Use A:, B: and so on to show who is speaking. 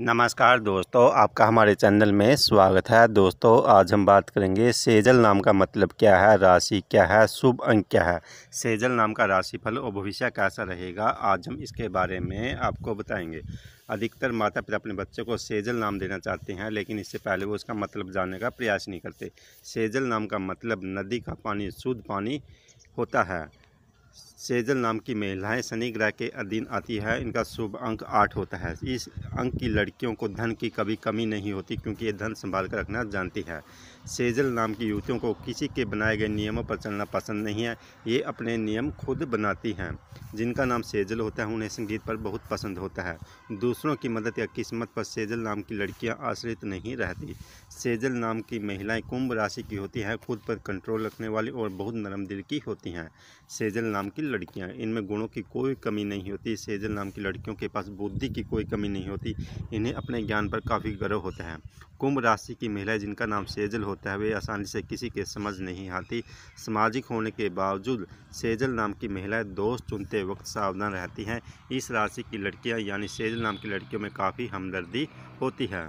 A: नमस्कार दोस्तों आपका हमारे चैनल में स्वागत है दोस्तों आज हम बात करेंगे सेजल नाम का मतलब क्या है राशि क्या है शुभ अंक क्या है सेजल नाम का राशिफल और भविष्य कैसा रहेगा आज हम इसके बारे में आपको बताएंगे अधिकतर माता पिता अपने बच्चों को सेजल नाम देना चाहते हैं लेकिन इससे पहले वो उसका मतलब जानने का प्रयास नहीं करते सेजल नाम का मतलब नदी का पानी शुद्ध पानी होता है सेजल नाम की महिलाएं शनि ग्रह के अधीन आती है इनका शुभ अंक आठ होता है इस अंक की लड़कियों को धन की कभी कमी नहीं होती क्योंकि ये धन संभाल कर रखना जानती है सेजल नाम की युवतियों को किसी के बनाए गए नियमों पर चलना पसंद नहीं है ये अपने नियम खुद बनाती हैं जिनका नाम सेजल होता है उन्हें संगीत पर बहुत पसंद होता है दूसरों की मदद या किस्मत पर सेजल नाम की लड़कियां आश्रित नहीं रहती सेजल नाम की महिलाएं कुंभ राशि की होती हैं खुद पर कंट्रोल रखने वाली और बहुत नरम दिल की होती हैं सेजल नाम की लड़कियां इनमें गुणों की कोई कमी नहीं होती सेजल नाम की लड़कियों के पास बुद्धि की कोई कमी नहीं होती इन्हें अपने ज्ञान पर काफ़ी गर्व होता है कुंभ राशि की महिलाएं जिनका नाम सेजल होता है वे आसानी से किसी के समझ नहीं आती सामाजिक होने के बावजूद सेजल नाम की महिलाएं दोस्त चुनते वक्त सावधान रहती हैं इस राशि की लड़कियां यानी सेजल नाम की लड़कियों में काफ़ी हमदर्दी होती है